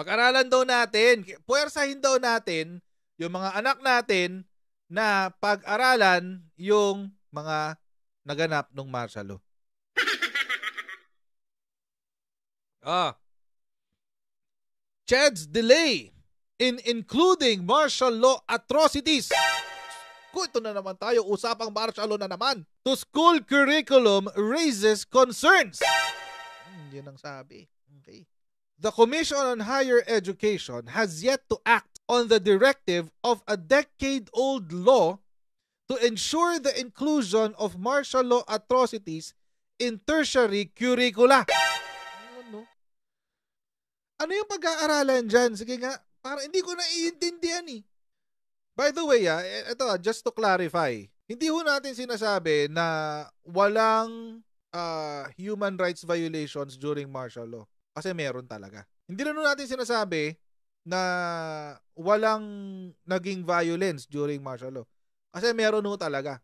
Pag-aralan daw natin, puwersahin daw natin yung mga anak natin na pag-aralan yung mga naganap ng martial law. Ah. Chad's delay in including martial law atrocities. Ko, ito na naman tayo. Usapang martial law na naman. To school curriculum raises concerns. Hmm, yun ang sabi. Okay the Commission on Higher Education has yet to act on the directive of a decade old law to ensure the inclusion of martial law atrocities in tertiary curricula. Ano, yung pag-aaralan dyan? Sige nga, para hindi ko naiintindihan eh. By the way, ah, ito, e, ah, just to clarify, hindi ho natin sinasabi na walang uh, human rights violations during martial law. Kasi meron talaga. Hindi na natin sinasabi na walang naging violence during martial law. Kasi meron ho talaga.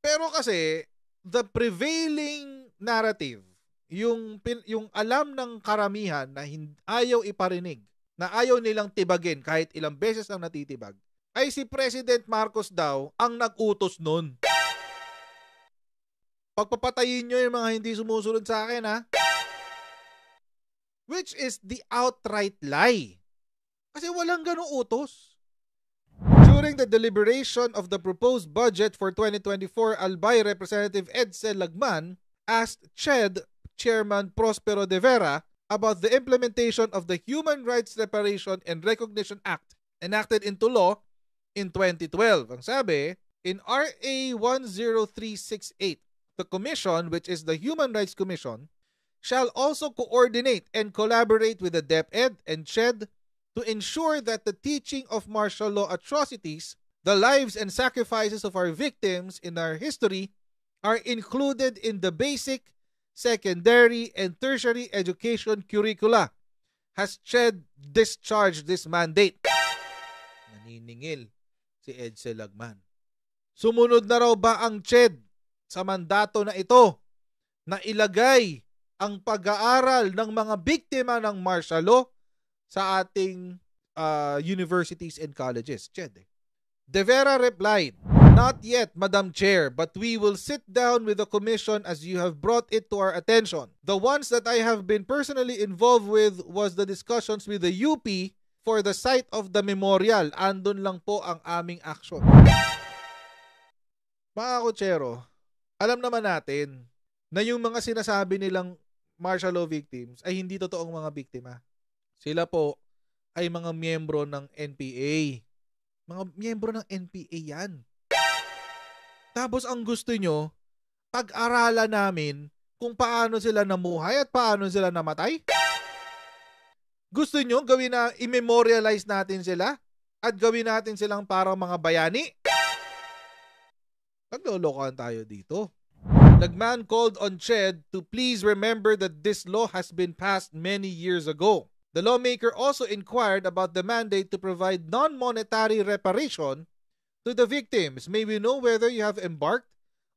Pero kasi the prevailing narrative, yung yung alam ng karamihan na ayaw iparinig, na ayaw nilang tibagin kahit ilang beses ang natitibag, ay si President Marcos daw ang nag-utos noon. Pagpapatayin nyo yung mga hindi sumusunod sa akin ha which is the outright lie. Kasi walang ganong utos. During the deliberation of the proposed budget for 2024, Albay Representative Edsel Lagman asked CHED Chairman Prospero de Vera about the implementation of the Human Rights Reparation and Recognition Act enacted into law in 2012. Ang sabi, in RA 10368, the commission, which is the Human Rights Commission, shall also coordinate and collaborate with the DepEd and CHED to ensure that the teaching of martial law atrocities, the lives and sacrifices of our victims in our history, are included in the basic, secondary, and tertiary education curricula. Has CHED discharged this mandate? Naniningil si Edsel Lagman. Sumunod na raw ba ang CHED sa mandato na ito na ilagay ang pag-aaral ng mga biktima ng martial law sa ating uh, universities and colleges. Ched. De Vera replied, Not yet, Madam Chair, but we will sit down with the Commission as you have brought it to our attention. The ones that I have been personally involved with was the discussions with the UP for the site of the memorial. Andon lang po ang aming action. Mga kutsero, alam naman natin na yung mga sinasabi nilang martial law victims ay hindi totoong mga biktima. Sila po ay mga miyembro ng NPA. Mga miyembro ng NPA yan. Tapos ang gusto nyo, pag-aralan namin kung paano sila namuhay at paano sila namatay? Gusto nyo gawin na i-memorialize natin sila at gawin natin silang parang mga bayani? Naglolokohan tayo dito. Nagman called on Ched to please remember that this law has been passed many years ago. The lawmaker also inquired about the mandate to provide non-monetary reparation to the victims. May we know whether you have embarked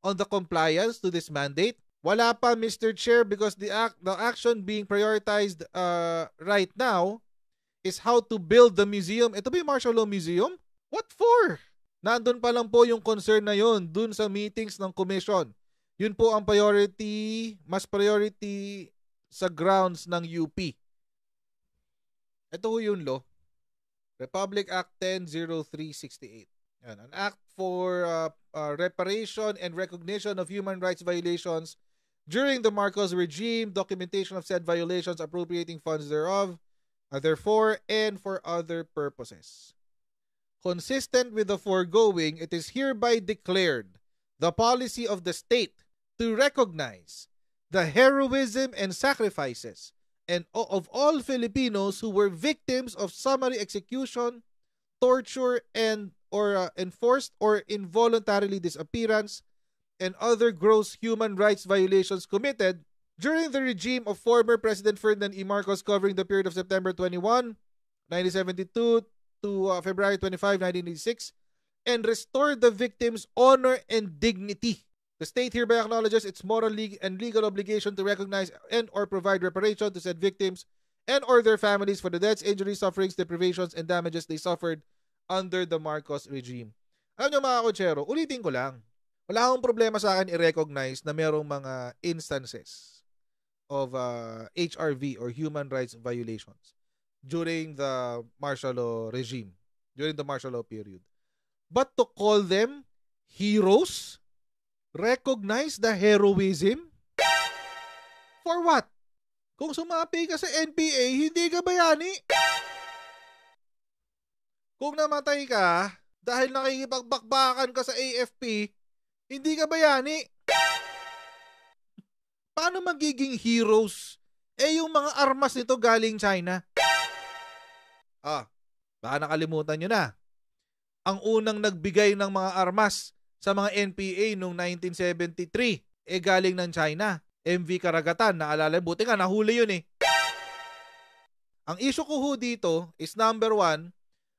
on the compliance to this mandate? Wala pa, Mr. Chair, because the, act, the action being prioritized uh, right now is how to build the museum. Ito ba yung martial law museum? What for? Nandun pa lang po yung concern na yon dun sa meetings ng commission. Yun po ang priority, mas priority sa grounds ng UP. Ito ho yun law. Republic Act 10.0368. Yan, an act for uh, uh, reparation and recognition of human rights violations during the Marcos regime, documentation of said violations, appropriating funds thereof, uh, therefore, and for other purposes. Consistent with the foregoing, it is hereby declared the policy of the state to recognize the heroism and sacrifices and of all Filipinos who were victims of summary execution, torture and or uh, enforced or involuntarily disappearance and other gross human rights violations committed during the regime of former President Ferdinand E. Marcos covering the period of September 21, 1972 to uh, February 25, 1986 and restored the victims' honor and dignity The state hereby acknowledges its moral and legal obligation to recognize and or provide reparation to said victims and or their families for the deaths, injuries, sufferings, deprivations, and damages they suffered under the Marcos regime. Alam nyo mga kochero, ulitin ko lang. Wala akong problema sa akin i-recognize na merong mga instances of uh, HRV or human rights violations during the martial law regime, during the martial law period. But to call them heroes Recognize the heroism? For what? Kung sumapi ka sa NPA, hindi ka bayani. Kung namatay ka dahil nakikipagbakbakan ka sa AFP, hindi ka bayani. Paano magiging heroes? Eh yung mga armas nito galing China. Ah, baka nakalimutan nyo na. Ang unang nagbigay ng mga armas sa mga NPA noong 1973 eh galing ng China. MV Karagatan, naalala, buti nga nahuli yun eh. Ang issue ko ho dito is number one,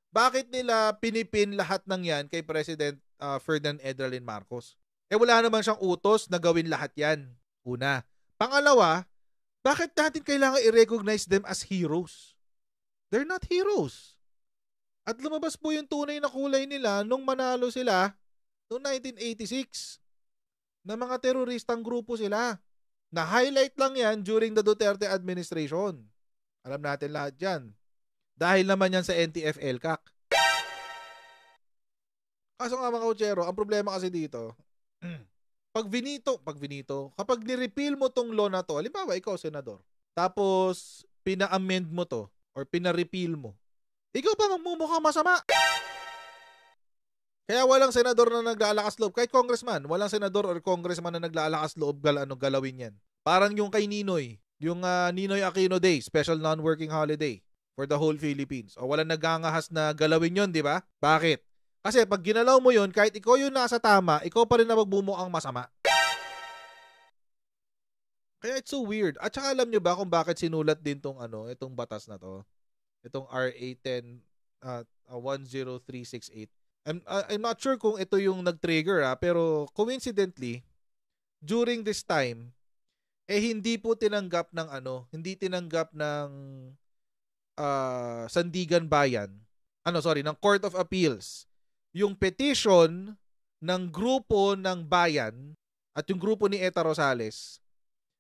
bakit nila pinipin lahat ng yan kay President uh, Ferdinand Edralin Marcos? Eh wala naman siyang utos na gawin lahat yan. Una. Pangalawa, bakit natin kailangan i-recognize them as heroes? They're not heroes. At lumabas po yung tunay na kulay nila nung manalo sila noong 1986 na mga teroristang grupo sila. Na-highlight lang yan during the Duterte administration. Alam natin lahat yan. Dahil naman yan sa NTF-ELCAC. Kaso nga mga kutsero, ang problema kasi dito, pag vinito, pag vinito, kapag nirepeal mo tong law na to, halimbawa ikaw, senador, tapos pina-amend mo to or pina-repeal mo, ikaw pa mamumukha masama. Kaya walang senador na naglalakas loob. Kahit congressman, walang senador or congressman na naglalakas loob gal ano, galawin yan. Parang yung kay Ninoy, yung uh, Ninoy Aquino Day, special non-working holiday for the whole Philippines. O walang nagangahas na galawin yon di ba? Bakit? Kasi pag ginalaw mo yon kahit ikaw yung nasa tama, ikaw pa rin na ang masama. Kaya it's so weird. At saka alam nyo ba kung bakit sinulat din tong ano, itong batas na to? Itong RA 10 uh, 10368 I'm uh, I'm not sure kung ito yung nag-trigger ah, pero coincidentally during this time eh hindi po tinanggap ng ano, hindi tinanggap ng uh, Sandigan Bayan. Ano, sorry, ng Court of Appeals. Yung petition ng grupo ng bayan at yung grupo ni Eta Rosales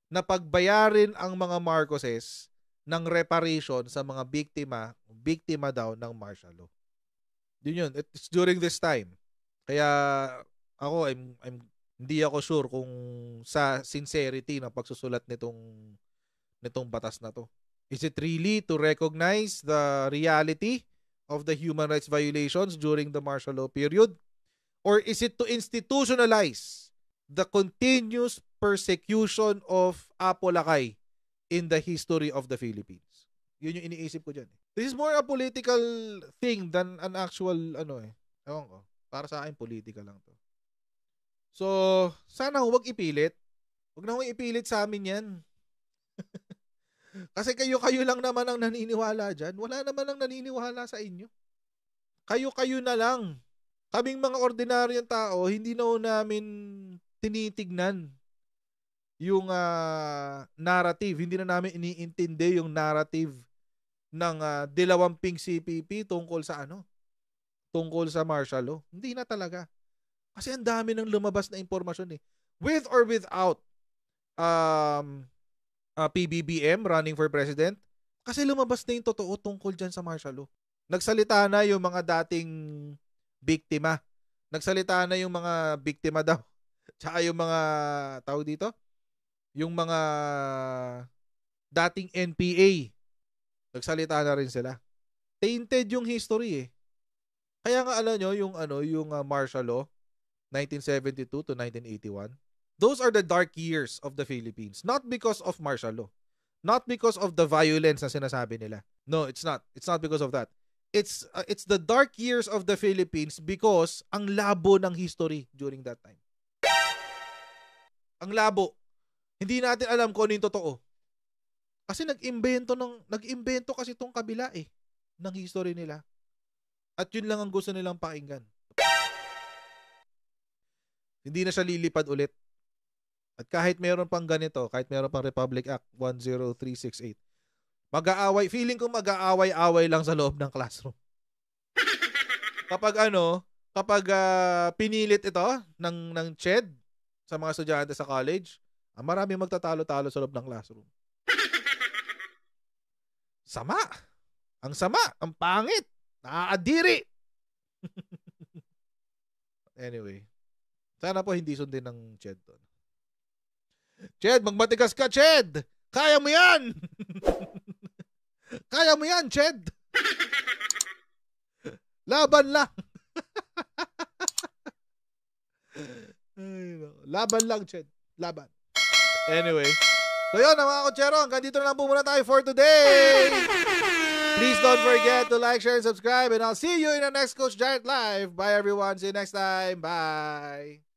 na pagbayarin ang mga Marcoses ng reparation sa mga biktima, biktima daw ng martial law. Yun yun, it's during this time. Kaya ako I'm I'm hindi ako sure kung sa sincerity ng pagsusulat nitong nitong batas na to. Is it really to recognize the reality of the human rights violations during the martial law period? Or is it to institutionalize the continuous persecution of Apolacay in the history of the Philippines? Yun yung iniisip ko diyan Eh. This is more a political thing than an actual ano eh. Ewan ko. Para sa akin, political lang to. So, sana huwag ipilit. Huwag na huwag ipilit sa amin yan. Kasi kayo-kayo lang naman ang naniniwala dyan. Wala naman ang naniniwala sa inyo. Kayo-kayo na lang. Kaming mga ordinaryong tao, hindi na namin tinitignan yung uh, narrative. Hindi na namin iniintindi yung narrative ng uh, dilawamping CPP tungkol sa ano? Tungkol sa martial law. Hindi na talaga. Kasi ang dami ng lumabas na impormasyon eh. With or without um, uh, ah, PBBM running for president, kasi lumabas na yung totoo tungkol dyan sa martial law. Nagsalita na yung mga dating biktima. Nagsalita na yung mga biktima daw. Tsaka yung mga tao dito, yung mga dating NPA Nagsalita na rin sila. Tainted yung history eh. Kaya nga alam nyo, yung, ano, yung uh, martial law, 1972 to 1981, those are the dark years of the Philippines. Not because of martial law. Not because of the violence na sinasabi nila. No, it's not. It's not because of that. It's uh, it's the dark years of the Philippines because ang labo ng history during that time. Ang labo. Hindi natin alam kung ano yung totoo. Kasi nag-imbento ng nag-imbento kasi tong kabila eh ng history nila. At yun lang ang gusto nilang pakinggan. Hindi na siya lilipad ulit. At kahit meron pang ganito, kahit meron pang Republic Act 10368, mag-aaway, feeling ko mag-aaway-away lang sa loob ng classroom. Kapag ano, kapag uh, pinilit ito ng, ng CHED sa mga estudyante sa college, ang ah, marami magtatalo-talo sa loob ng classroom. Sama. Ang sama. Ang pangit. Nakakadiri. anyway. Sana po hindi sundin ng Ched doon. Ched, magmatigas ka, Ched! Kaya mo yan! Kaya mo yan, Ched! Laban lang! Laban lang, Ched. Laban. Anyway. So yun na mga kutsero, hanggang dito na lang po muna tayo for today. Please don't forget to like, share, and subscribe. And I'll see you in the next Coach Giant Live. Bye everyone. See you next time. Bye.